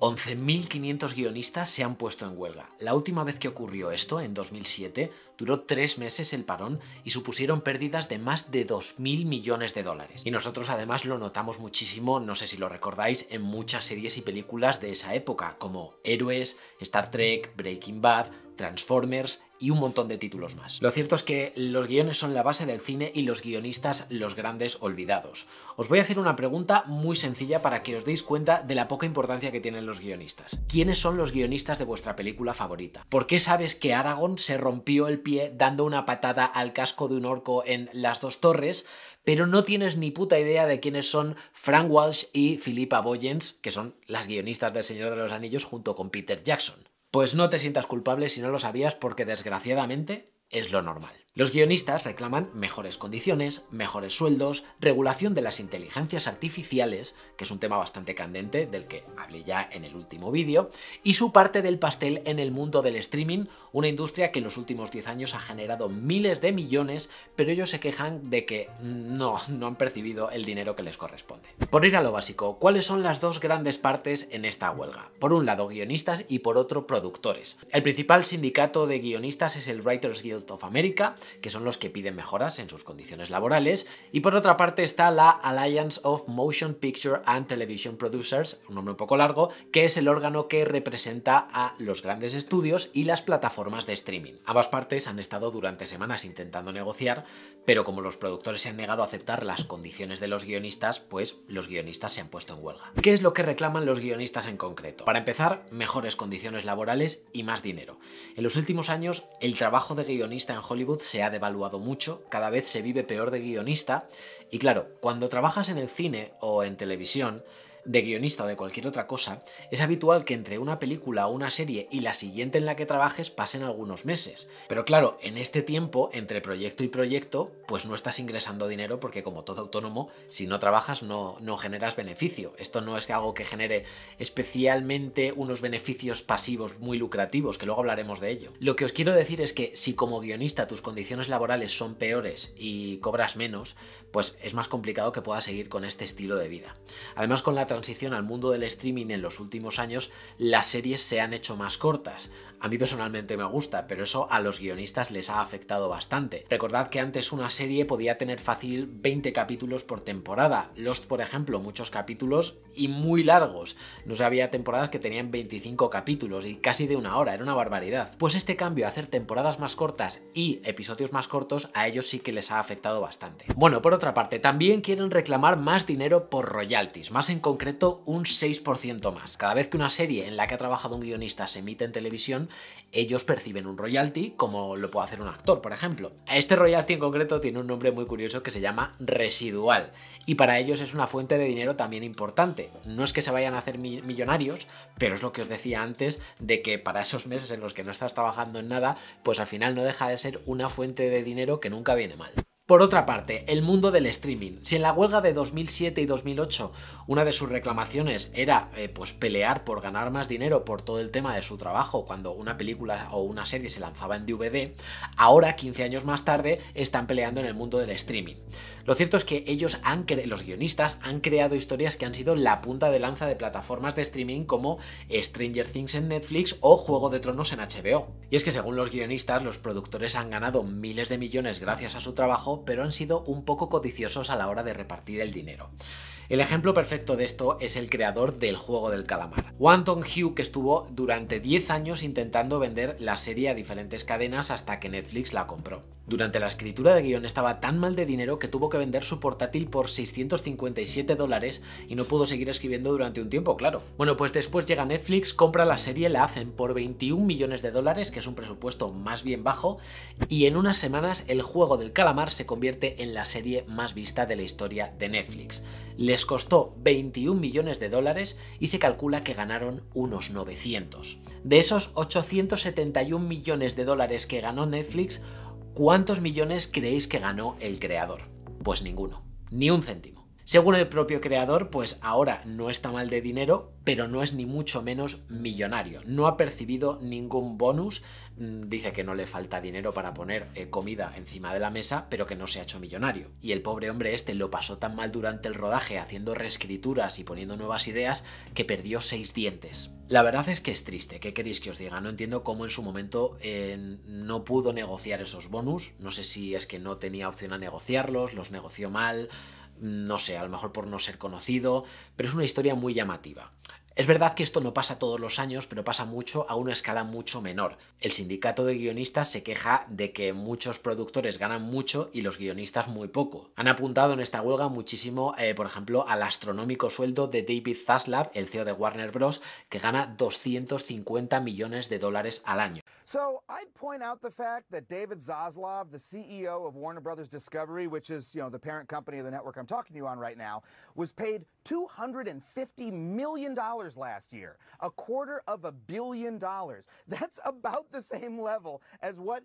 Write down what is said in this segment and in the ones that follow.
11.500 guionistas se han puesto en huelga. La última vez que ocurrió esto, en 2007, duró tres meses el parón y supusieron pérdidas de más de 2.000 millones de dólares. Y nosotros además lo notamos muchísimo, no sé si lo recordáis, en muchas series y películas de esa época, como Héroes, Star Trek, Breaking Bad, Transformers y un montón de títulos más. Lo cierto es que los guiones son la base del cine y los guionistas los grandes olvidados. Os voy a hacer una pregunta muy sencilla para que os deis cuenta de la poca importancia que tienen los guionistas. ¿Quiénes son los guionistas de vuestra película favorita? ¿Por qué sabes que Aragorn se rompió el pie dando una patada al casco de un orco en Las dos torres, pero no tienes ni puta idea de quiénes son Frank Walsh y Philippa Boyens, que son las guionistas del Señor de los Anillos junto con Peter Jackson? Pues no te sientas culpable si no lo sabías porque desgraciadamente es lo normal. Los guionistas reclaman mejores condiciones, mejores sueldos, regulación de las inteligencias artificiales, que es un tema bastante candente del que hablé ya en el último vídeo, y su parte del pastel en el mundo del streaming, una industria que en los últimos 10 años ha generado miles de millones, pero ellos se quejan de que no, no han percibido el dinero que les corresponde. Por ir a lo básico, ¿cuáles son las dos grandes partes en esta huelga? Por un lado guionistas y por otro productores. El principal sindicato de guionistas es el Writers Guild of America, que son los que piden mejoras en sus condiciones laborales. Y por otra parte está la Alliance of Motion Picture and Television Producers, un nombre un poco largo, que es el órgano que representa a los grandes estudios y las plataformas de streaming. Ambas partes han estado durante semanas intentando negociar, pero como los productores se han negado a aceptar las condiciones de los guionistas, pues los guionistas se han puesto en huelga. ¿Qué es lo que reclaman los guionistas en concreto? Para empezar, mejores condiciones laborales y más dinero. En los últimos años, el trabajo de guionista en Hollywood se se ha devaluado mucho, cada vez se vive peor de guionista, y claro, cuando trabajas en el cine o en televisión, de guionista o de cualquier otra cosa, es habitual que entre una película o una serie y la siguiente en la que trabajes pasen algunos meses. Pero claro, en este tiempo, entre proyecto y proyecto, pues no estás ingresando dinero porque como todo autónomo, si no trabajas no, no generas beneficio. Esto no es algo que genere especialmente unos beneficios pasivos muy lucrativos, que luego hablaremos de ello. Lo que os quiero decir es que si como guionista tus condiciones laborales son peores y cobras menos, pues es más complicado que puedas seguir con este estilo de vida. Además, con la transición al mundo del streaming en los últimos años, las series se han hecho más cortas. A mí personalmente me gusta, pero eso a los guionistas les ha afectado bastante. Recordad que antes una serie podía tener fácil 20 capítulos por temporada. Lost, por ejemplo, muchos capítulos y muy largos. No había temporadas que tenían 25 capítulos y casi de una hora, era una barbaridad. Pues este cambio a hacer temporadas más cortas y episodios más cortos, a ellos sí que les ha afectado bastante. Bueno, por otra parte, también quieren reclamar más dinero por royalties, más en concreto un 6% más. Cada vez que una serie en la que ha trabajado un guionista se emite en televisión, ellos perciben un royalty como lo puede hacer un actor, por ejemplo. Este royalty en concreto tiene un nombre muy curioso que se llama residual y para ellos es una fuente de dinero también importante. No es que se vayan a hacer millonarios, pero es lo que os decía antes de que para esos meses en los que no estás trabajando en nada, pues al final no deja de ser una fuente de dinero que nunca viene mal. Por otra parte, el mundo del streaming. Si en la huelga de 2007 y 2008 una de sus reclamaciones era eh, pues pelear por ganar más dinero por todo el tema de su trabajo cuando una película o una serie se lanzaba en DVD, ahora 15 años más tarde están peleando en el mundo del streaming. Lo cierto es que ellos han los guionistas han creado historias que han sido la punta de lanza de plataformas de streaming como Stranger Things en Netflix o Juego de Tronos en HBO. Y es que según los guionistas, los productores han ganado miles de millones gracias a su trabajo pero han sido un poco codiciosos a la hora de repartir el dinero. El ejemplo perfecto de esto es el creador del juego del calamar, Wanton Hugh, que estuvo durante 10 años intentando vender la serie a diferentes cadenas hasta que Netflix la compró. Durante la escritura de guión estaba tan mal de dinero que tuvo que vender su portátil por 657 dólares y no pudo seguir escribiendo durante un tiempo, claro. Bueno, pues después llega Netflix, compra la serie, la hacen por 21 millones de dólares, que es un presupuesto más bien bajo, y en unas semanas el juego del calamar se convierte en la serie más vista de la historia de Netflix. Les costó 21 millones de dólares y se calcula que ganaron unos 900. De esos 871 millones de dólares que ganó Netflix, ¿cuántos millones creéis que ganó el creador? Pues ninguno, ni un céntimo. Según el propio creador, pues ahora no está mal de dinero, pero no es ni mucho menos millonario. No ha percibido ningún bonus, mm, dice que no le falta dinero para poner eh, comida encima de la mesa, pero que no se ha hecho millonario. Y el pobre hombre este lo pasó tan mal durante el rodaje haciendo reescrituras y poniendo nuevas ideas que perdió seis dientes. La verdad es que es triste, ¿qué queréis que os diga? No entiendo cómo en su momento eh, no pudo negociar esos bonus, no sé si es que no tenía opción a negociarlos, los negoció mal, no sé, a lo mejor por no ser conocido, pero es una historia muy llamativa. Es verdad que esto no pasa todos los años, pero pasa mucho a una escala mucho menor. El sindicato de guionistas se queja de que muchos productores ganan mucho y los guionistas muy poco. Han apuntado en esta huelga muchísimo, eh, por ejemplo, al astronómico sueldo de David Zaslav, el CEO de Warner Bros., que gana 250 millones de dólares al año. So I'd point out the fact that David Zaslav, the CEO of Warner Brothers Discovery, which is, you know, the parent company of the network I'm talking to you on right now, was paid $250 million last year, a quarter of a billion dollars. That's about the same level as what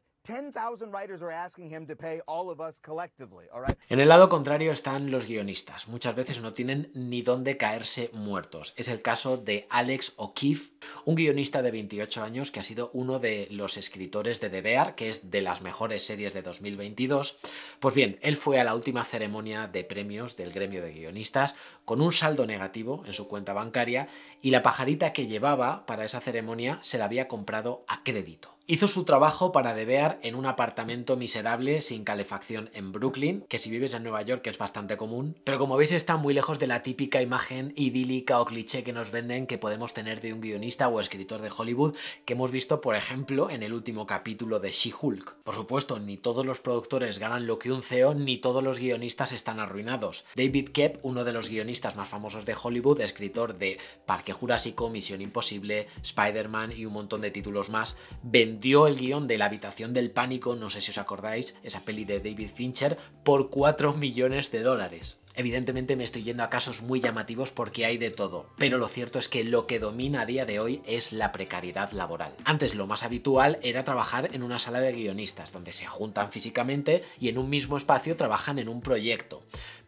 En el lado contrario están los guionistas. Muchas veces no tienen ni dónde caerse muertos. Es el caso de Alex O'Keefe, un guionista de 28 años que ha sido uno de los escritores de The Bear, que es de las mejores series de 2022. Pues bien, él fue a la última ceremonia de premios del gremio de guionistas con un saldo negativo en su cuenta bancaria y la pajarita que llevaba para esa ceremonia se la había comprado a crédito. Hizo su trabajo para Debear en un apartamento miserable sin calefacción en Brooklyn, que si vives en Nueva York es bastante común, pero como veis está muy lejos de la típica imagen idílica o cliché que nos venden que podemos tener de un guionista o escritor de Hollywood que hemos visto, por ejemplo, en el último capítulo de She-Hulk. Por supuesto, ni todos los productores ganan lo que un CEO, ni todos los guionistas están arruinados. David Kep, uno de los guionistas más famosos de Hollywood, escritor de Parque Jurásico, Misión Imposible, Spider-Man y un montón de títulos más, vendió el guión de La habitación del pánico, no sé si os acordáis, esa peli de David Fincher, por 4 millones de dólares. Evidentemente me estoy yendo a casos muy llamativos porque hay de todo, pero lo cierto es que lo que domina a día de hoy es la precariedad laboral. Antes lo más habitual era trabajar en una sala de guionistas, donde se juntan físicamente y en un mismo espacio trabajan en un proyecto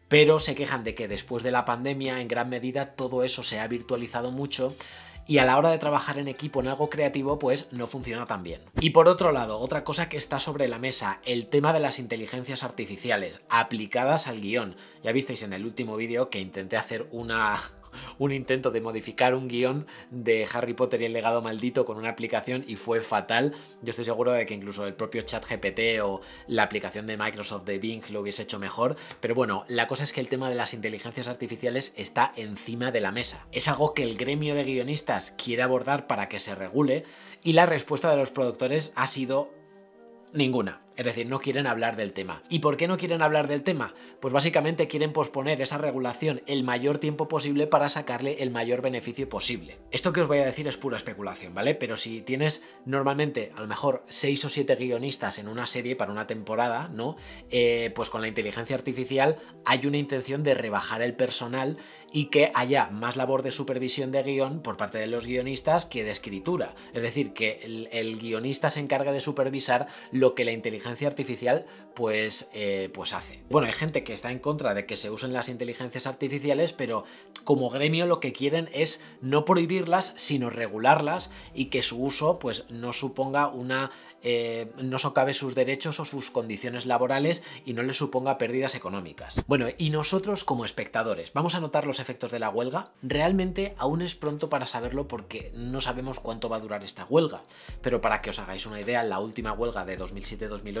pero se quejan de que después de la pandemia en gran medida todo eso se ha virtualizado mucho y a la hora de trabajar en equipo en algo creativo pues no funciona tan bien. Y por otro lado, otra cosa que está sobre la mesa, el tema de las inteligencias artificiales aplicadas al guión. Ya visteis en el último vídeo que intenté hacer una un intento de modificar un guión de Harry Potter y el legado maldito con una aplicación y fue fatal. Yo estoy seguro de que incluso el propio ChatGPT o la aplicación de Microsoft de Bing lo hubiese hecho mejor, pero bueno, la cosa es que el tema de las inteligencias artificiales está encima de la mesa. Es algo que el gremio de guionistas quiere abordar para que se regule y la respuesta de los productores ha sido ninguna. Es decir, no quieren hablar del tema. ¿Y por qué no quieren hablar del tema? Pues básicamente quieren posponer esa regulación el mayor tiempo posible para sacarle el mayor beneficio posible. Esto que os voy a decir es pura especulación, ¿vale? Pero si tienes normalmente a lo mejor 6 o 7 guionistas en una serie para una temporada, ¿no? Eh, pues con la inteligencia artificial hay una intención de rebajar el personal y que haya más labor de supervisión de guión por parte de los guionistas que de escritura. Es decir, que el, el guionista se encarga de supervisar lo que la inteligencia artificial pues, eh, pues hace. Bueno, hay gente que está en contra de que se usen las inteligencias artificiales, pero como gremio lo que quieren es no prohibirlas, sino regularlas y que su uso pues no suponga una... Eh, no socave sus derechos o sus condiciones laborales y no les suponga pérdidas económicas. Bueno, y nosotros como espectadores, vamos a notar los efectos de la huelga. Realmente aún es pronto para saberlo porque no sabemos cuánto va a durar esta huelga, pero para que os hagáis una idea, la última huelga de 2007-2008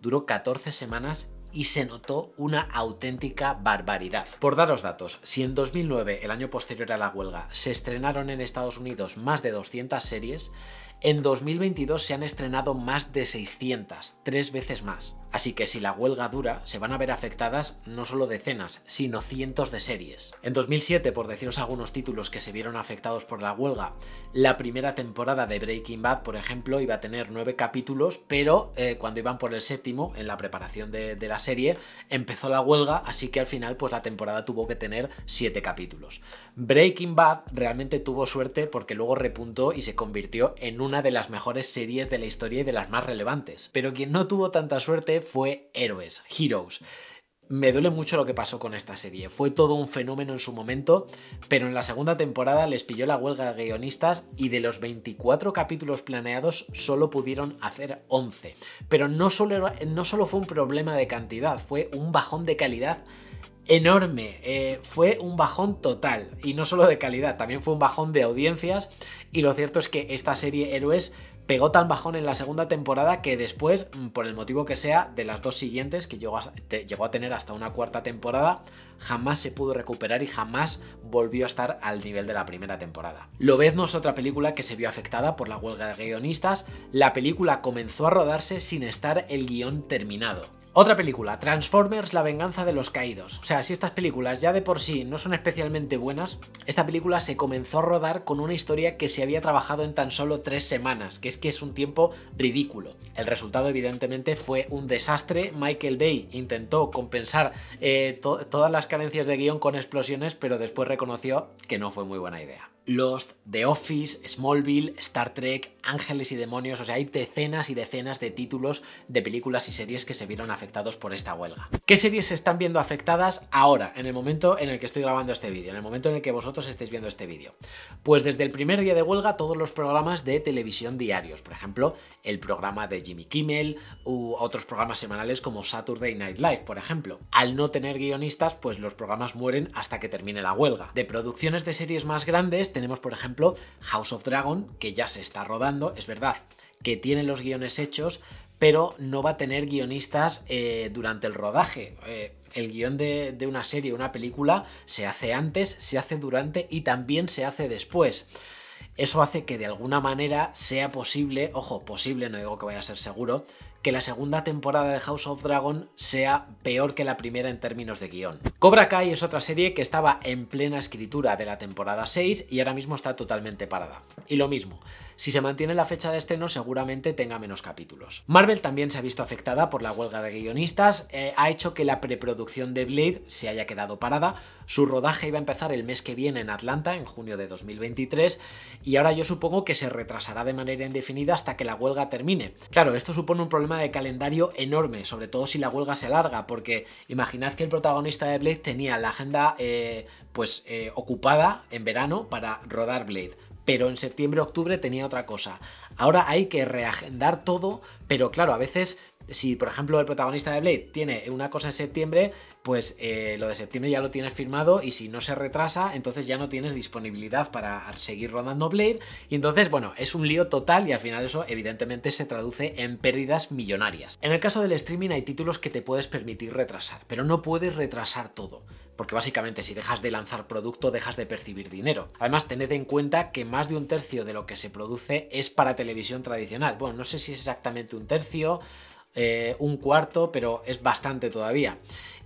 duró 14 semanas y se notó una auténtica barbaridad. Por daros datos, si en 2009, el año posterior a la huelga, se estrenaron en Estados Unidos más de 200 series, en 2022 se han estrenado más de 600, tres veces más. Así que si la huelga dura, se van a ver afectadas no solo decenas, sino cientos de series. En 2007, por deciros algunos títulos que se vieron afectados por la huelga, la primera temporada de Breaking Bad, por ejemplo, iba a tener nueve capítulos, pero eh, cuando iban por el séptimo, en la preparación de, de, la serie, empezó la huelga, así que al final pues la temporada tuvo que tener siete capítulos. Breaking Bad realmente tuvo suerte porque luego repuntó y se convirtió en un una de las mejores series de la historia y de las más relevantes. Pero quien no tuvo tanta suerte fue Héroes, Heroes. Me duele mucho lo que pasó con esta serie. Fue todo un fenómeno en su momento, pero en la segunda temporada les pilló la huelga de guionistas y de los 24 capítulos planeados solo pudieron hacer 11. Pero no solo, no fue un problema de cantidad, fue un bajón de calidad enorme. Eh, fue un bajón total. Y no solo de calidad, también fue un bajón de audiencias y lo cierto es que esta serie Héroes pegó tan bajón en la segunda temporada que después, mm, por el motivo que sea, de las dos siguientes, que llegó a, llegó a, tener hasta una cuarta temporada, jamás se pudo recuperar y jamás volvió a estar al nivel de la primera temporada. no es otra película que se vio afectada por la huelga de guionistas. La película comenzó a rodarse sin estar el guión terminado. Otra película, Transformers, La venganza de los caídos. O sea, si estas películas ya de por sí no son especialmente buenas, esta película se comenzó a rodar con una historia que se había trabajado en tan solo tres semanas, que es que es un tiempo ridículo. El resultado evidentemente fue un desastre. Michael Bay intentó compensar eh, todas las carencias de guión con explosiones, pero después reconoció que no fue muy buena idea. Lost, The Office, Smallville, Star Trek, Ángeles y Demonios, o sea, hay decenas y decenas de títulos de películas y series que se vieron afectados por esta huelga. ¿Qué series se están viendo afectadas ahora, en el momento en el que estoy grabando este vídeo, en el momento en el que vosotros estéis viendo este vídeo? Pues desde el primer día de huelga todos los programas de televisión diarios, por ejemplo, el programa de Jimmy Kimmel u otros programas semanales como Saturday Night Live, por ejemplo. Al no tener guionistas, pues los programas mueren hasta que termine la huelga. De producciones de series más grandes, tenemos, por ejemplo, House of Dragon, que ya se está rodando, es verdad, que tiene los guiones hechos, pero no va a tener guionistas eh, durante el rodaje. Eh, el guión de, de, una serie, una película, se hace antes, se hace durante y también se hace después. Eso hace que de alguna manera sea posible, ojo, posible, no digo que vaya a ser seguro, que la segunda temporada de House of Dragon sea peor que la primera en términos de guión. Cobra Kai es otra serie que estaba en plena escritura de la temporada 6 y ahora mismo está totalmente parada. Y lo mismo, si se mantiene la fecha de estreno, seguramente tenga menos capítulos. Marvel también se ha visto afectada por la huelga de guionistas, eh, ha hecho que la preproducción de Blade se haya quedado parada, su rodaje iba a empezar el mes que viene en Atlanta, en junio de 2023, y ahora yo supongo que se retrasará de manera indefinida hasta que la huelga termine. Claro, esto supone un problema de calendario enorme, sobre todo si la huelga se alarga, porque imaginad que el protagonista de Blade tenía la agenda eh, pues, eh, ocupada en verano para rodar Blade pero en septiembre, octubre tenía otra cosa. Ahora hay que reagendar todo, pero claro, a veces si por ejemplo el protagonista de Blade tiene una cosa en septiembre, pues eh, lo de septiembre ya lo tienes firmado y si no se retrasa, entonces ya no tienes disponibilidad para seguir rodando Blade. Y entonces, bueno, es un lío total y al final eso evidentemente se traduce en pérdidas millonarias. En el caso del streaming hay títulos que te puedes permitir retrasar, pero no puedes retrasar todo porque básicamente si dejas de lanzar producto dejas de percibir dinero. Además, tened en cuenta que más de un tercio de lo que se produce es para televisión tradicional. Bueno, no sé si es exactamente un tercio, eh, un cuarto, pero es bastante todavía.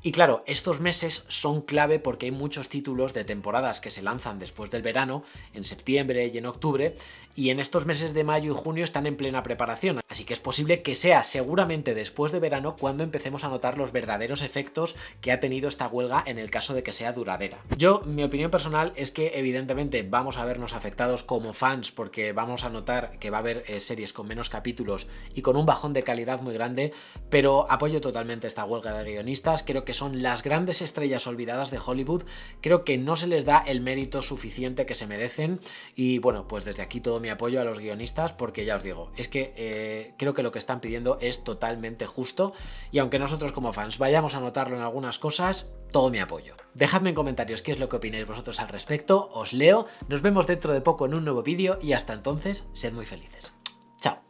Y claro, estos meses son clave porque hay muchos títulos de temporadas que se lanzan después del verano, en septiembre y en octubre, y en estos meses de mayo y junio están en plena preparación, así que es posible que sea seguramente después de verano cuando empecemos a notar los verdaderos efectos que ha tenido esta huelga en el caso de que sea duradera. Yo, mi opinión personal es que evidentemente vamos a vernos afectados como fans porque vamos a notar que va a haber eh, series con menos capítulos y con un bajón de calidad muy grande pero apoyo totalmente esta huelga de guionistas, creo que son las grandes estrellas olvidadas de Hollywood, creo que no se les da el mérito suficiente que se merecen y bueno, pues desde aquí todo mi apoyo a los guionistas porque ya os digo, es que eh, creo que lo que están pidiendo es totalmente justo y aunque nosotros como fans vayamos a notarlo en algunas cosas, todo mi apoyo. Dejadme en comentarios qué es lo que opináis vosotros al respecto, os leo, nos vemos dentro de poco en un nuevo vídeo y hasta entonces, sed muy felices. Chao.